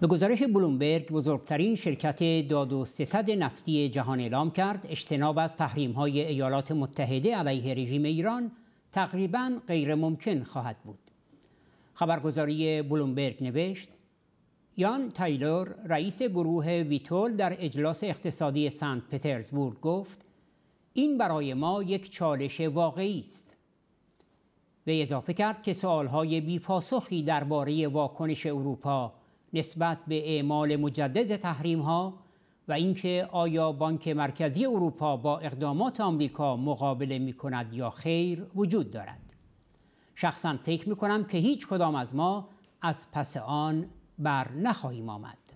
به گزارش بلومبرگ بزرگترین شرکت داد و ستد نفتی جهان اعلام کرد اجتناب از تحریم های ایالات متحده علیه رژیم ایران تقریبا غیر ممکن خواهد بود. خبرگزاری بلومبرگ نوشت یان تایلور رئیس گروه ویتول در اجلاس اقتصادی سنت پترزبورگ گفت این برای ما یک چالش واقعی است. به اضافه کرد که سوالهای بیپاسخی درباره واکنش اروپا نسبت به اعمال مجدد تحریم ها و اینکه آیا بانک مرکزی اروپا با اقدامات آمریکا مقابله می کند یا خیر وجود دارد شخصا فکر می کنم که هیچ کدام از ما از پس آن بر نخواهیم آمد